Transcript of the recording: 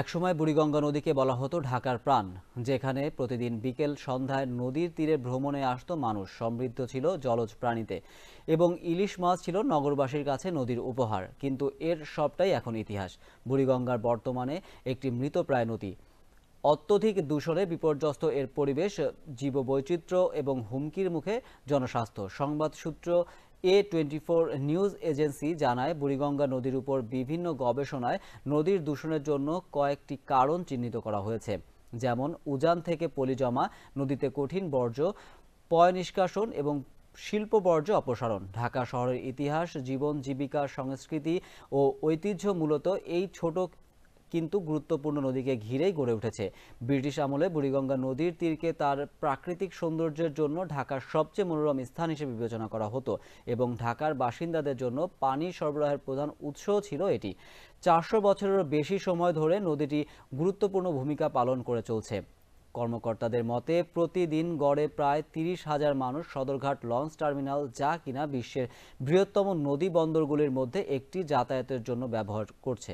একসময় বুড়িগঙ্গা নদীকে বলা হতো ঢাকার প্রাণ যেখানে প্রতিদিন বিকেল সন্ধ্যায় নদীর তীরে ভ্রমণে আসত মানুষ সমৃদ্ধ ছিল জলজ প্রাণীতে এবং ইলিশ মাছ ছিল নগরবাসীর কাছে নদীর উপহার কিন্তু এর সবটাই এখন ইতিহাস বুড়িগঙ্গার বর্তমানে একটি মৃতপ্রায় নদী অত্যধিক দূষণে বিপর্যস্ত এর পরিবেশ জীববৈচিত্র্য এবং হুমকির মুখে জনস্বাস্থ্য সংবাদ সূত্র এ টোয়েন্টি নিউজ এজেন্সি জানায় বুড়িগঙ্গা নদীর উপর বিভিন্ন গবেষণায় নদীর দূষণের জন্য কয়েকটি কারণ চিহ্নিত করা হয়েছে যেমন উজান থেকে পলি জমা নদীতে কঠিন বর্জ্য পয় নিষ্কাশন এবং শিল্প বর্জ্য অপসারণ ঢাকা শহরের ইতিহাস জীবন জীবিকা সংস্কৃতি ও ঐতিহ্য মূলত এই ছোট কিন্তু গুরুত্বপূর্ণ নদীকে ঘিরেই গড়ে উঠেছে ব্রিটিশ আমলে বুড়িগঙ্গা নদীর তীরকে তার প্রাকৃতিক সৌন্দর্যের জন্য ঢাকার সবচেয়ে মনোরম স্থান হিসেবে বিবেচনা করা হতো এবং ঢাকার বাসিন্দাদের জন্য পানি সরবরাহের প্রধান উৎসও ছিল এটি চারশো বছরেরও বেশি সময় ধরে নদীটি গুরুত্বপূর্ণ ভূমিকা পালন করে চলছে কর্মকর্তাদের মতে প্রতিদিন গড়ে প্রায় তিরিশ হাজার মানুষ সদরঘাট লঞ্চ টার্মিনাল যা কিনা বিশ্বের বৃহত্তম নদী বন্দরগুলির মধ্যে একটি যাতায়াতের জন্য ব্যবহার করছে